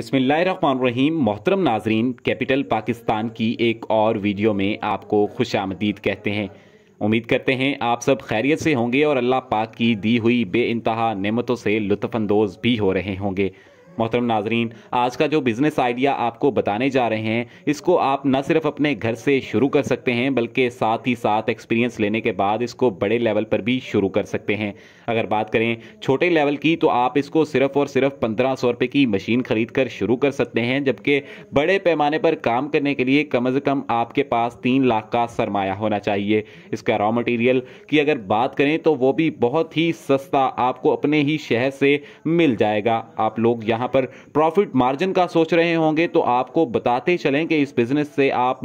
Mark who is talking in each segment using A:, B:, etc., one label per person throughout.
A: बसमीम मोहतरम नाजरीन कैपिटल पाकिस्तान की एक और वीडियो में आपको खुश आमदीद कहते हैं उम्मीद करते हैं आप सब खैरियत से होंगे और अल्लाह पाक की दी हुई बे नमतों से लुफानंदोज़ भी हो रहे होंगे मोहतरम नाजरीन आज का जो बिज़नेस आइडिया आपको बताने जा रहे हैं इसको आप न सिर्फ अपने घर से शुरू कर सकते हैं बल्कि साथ ही साथ एक्सपीरियंस लेने के बाद इसको बड़े लेवल पर भी शुरू कर सकते हैं अगर बात करें छोटे लेवल की तो आप इसको सिर्फ और सिर्फ पंद्रह सौ रुपये की मशीन खरीद कर शुरू कर सकते हैं जबकि बड़े पैमाने पर काम करने के लिए कम अज़ कम आपके पास तीन लाख का सरमाया होना चाहिए इसका रॉ मटीरियल की अगर बात करें तो वो भी बहुत ही सस्ता आपको अपने ही शहर से मिल जाएगा आप लोग यहाँ पर प्रॉफिट मार्जिन का सोच रहे होंगे तो आपको बताते चलें कि इस बिजनेस से आप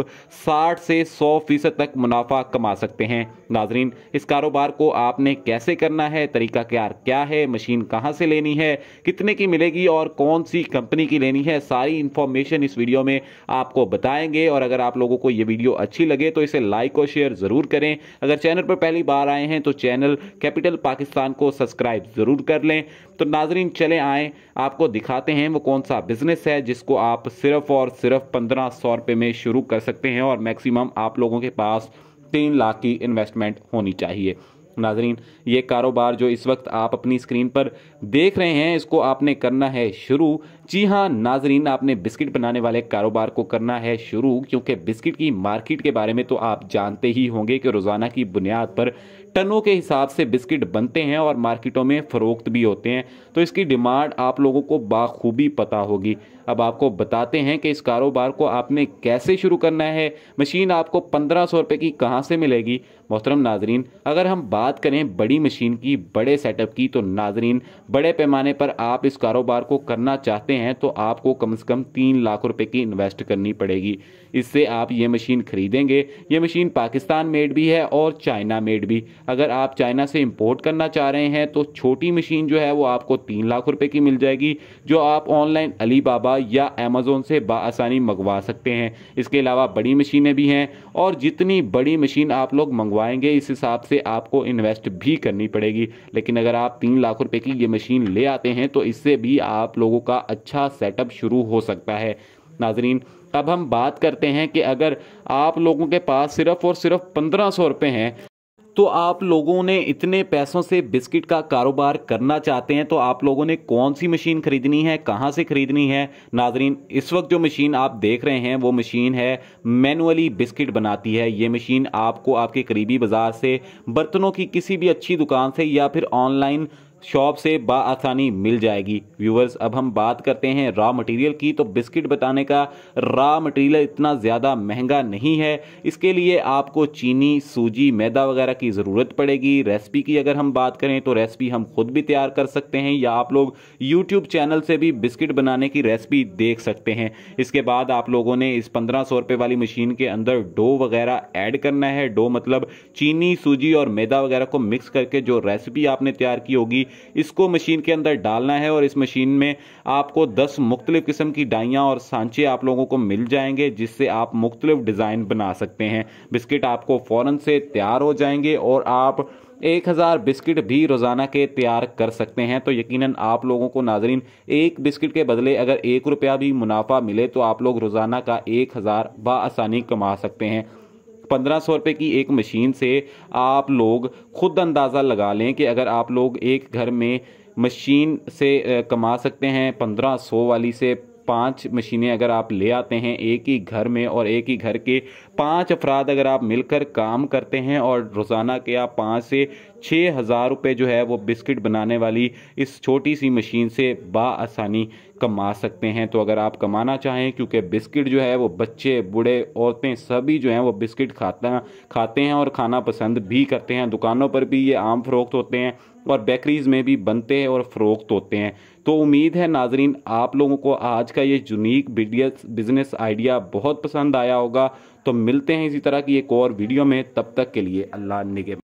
A: 60 से 100 फीसद तक मुनाफा कमा सकते हैं नाजरीन इस कारोबार को आपने कैसे करना है तरीका क्या क्या है मशीन कहाँ से लेनी है कितने की मिलेगी और कौन सी कंपनी की लेनी है सारी इन्फॉर्मेशन इस वीडियो में आपको बताएंगे और अगर आप लोगों को ये वीडियो अच्छी लगे तो इसे लाइक और शेयर ज़रूर करें अगर चैनल पर पहली बार आए हैं तो चैनल कैपिटल पाकिस्तान को सब्सक्राइब ज़रूर कर लें तो नाजरीन चले आएँ आपको दिखा दिखाते हैं वो कौन सा बिजनेस है जिसको आप सिर्फ और सिर्फ पंद्रह सौ रुपये में शुरू कर सकते हैं और मैक्सिमम आप लोगों के पास तीन लाख की इन्वेस्टमेंट होनी चाहिए नाजरीन ये कारोबार जो इस वक्त आप अपनी स्क्रीन पर देख रहे हैं इसको आपने करना है शुरू जी हाँ नाजरीन आपने बिस्किट बनाने वाले कारोबार को करना है शुरू क्योंकि बिस्किट की मार्केट के बारे में तो आप जानते ही होंगे कि रोज़ाना की बुनियाद पर टनों के हिसाब से बिस्किट बनते हैं और मार्केटों में फ़रोख्त भी होते हैं तो इसकी डिमांड आप लोगों को बाखूबी पता होगी अब आपको बताते हैं कि इस कारोबार को आपने कैसे शुरू करना है मशीन आपको पंद्रह सौ रुपये की कहाँ से मिलेगी मोहतरम नाजरीन अगर हम बात करें बड़ी मशीन की बड़े सेटअप की तो नाजरीन बड़े पैमाने पर आप इस कारोबार को करना चाहते हैं तो आपको कम से कम तीन लाख रुपए की इन्वेस्ट करनी पड़ेगी इससे आप ये मशीन खरीदेंगे ये मशीन पाकिस्तान मेड भी है और चाइना मेड भी अगर आप चाइना से इम्पोर्ट करना चाह रहे हैं तो छोटी मशीन जो है वो आपको तीन लाख रुपये की मिल जाएगी जो आप ऑनलाइन अली बाबा या अमेज़ोन से बासानी मंगवा सकते हैं इसके अलावा बड़ी मशीनें भी हैं और जितनी बड़ी मशीन आप लोग मंगवा लगवाएंगे इस हिसाब से आपको इन्वेस्ट भी करनी पड़ेगी लेकिन अगर आप तीन लाख रुपए की ये मशीन ले आते हैं तो इससे भी आप लोगों का अच्छा सेटअप शुरू हो सकता है नाजरीन अब हम बात करते हैं कि अगर आप लोगों के पास सिर्फ़ और सिर्फ पंद्रह सौ रुपये हैं तो आप लोगों ने इतने पैसों से बिस्किट का कारोबार करना चाहते हैं तो आप लोगों ने कौन सी मशीन खरीदनी है कहाँ से खरीदनी है नाजरीन इस वक्त जो मशीन आप देख रहे हैं वो मशीन है मैनुअली बिस्किट बनाती है ये मशीन आपको आपके करीबी बाज़ार से बर्तनों की किसी भी अच्छी दुकान से या फिर ऑनलाइन शॉप से बासानी मिल जाएगी व्यूवर्स अब हम बात करते हैं रॉ मटेरियल की तो बिस्किट बताने का रॉ मटेरियल इतना ज़्यादा महंगा नहीं है इसके लिए आपको चीनी सूजी मैदा वगैरह की ज़रूरत पड़ेगी रेसिपी की अगर हम बात करें तो रेसिपी हम खुद भी तैयार कर सकते हैं या आप लोग यूट्यूब चैनल से भी बिस्किट बनाने की रेसिपी देख सकते हैं इसके बाद आप लोगों ने इस पंद्रह सौ रुपये वाली मशीन के अंदर डो वगैरह ऐड करना है डो मतलब चीनी सूजी और मैदा वगैरह को मिक्स करके जो रेसिपी आपने तैयार की होगी इसको मशीन के अंदर डालना है और इस मशीन में आपको दस मुख्तलिफ़ किस्म की डाइयाँ और सांचे आप लोगों को मिल जाएंगे जिससे आप मुख्तलिफ डिज़ाइन बना सकते हैं बिस्किट आपको फ़ौर से तैयार हो जाएंगे और आप एक हज़ार बिस्किट भी रोज़ाना के तैयार कर सकते हैं तो यकीनन आप लोगों को नाजरीन एक बिस्किट के बदले अगर एक रुपया भी मुनाफा मिले तो आप लोग रोज़ाना का एक हज़ार बसानी कमा सकते हैं पंद्रह सौ रुपये की एक मशीन से आप लोग खुद अंदाज़ा लगा लें कि अगर आप लोग एक घर में मशीन से कमा सकते हैं पंद्रह सौ वाली से पांच मशीनें अगर आप ले आते हैं एक ही घर में और एक ही घर के पांच अफराद अगर आप मिलकर काम करते हैं और रोज़ाना के आप पाँच से छः हज़ार रुपये जो है वो बिस्किट बनाने वाली इस छोटी सी मशीन से बासानी कमा सकते हैं तो अगर आप कमाना चाहें क्योंकि बिस्किट जो है वो बच्चे बूढ़े औरतें सभी जो हैं वो बिस्किट खाता खाते हैं और खाना पसंद भी करते हैं दुकानों पर भी ये आम फरोख्त होते हैं और बेकरीज़ में भी बनते हैं और फ़रोख्त होते हैं तो उम्मीद है नाजरीन आप लोगों को आज का ये यूनिक बिजनेस आइडिया बहुत पसंद आया होगा तो मिलते हैं इसी तरह की एक और वीडियो में तब तक के लिए अल्लाह निगे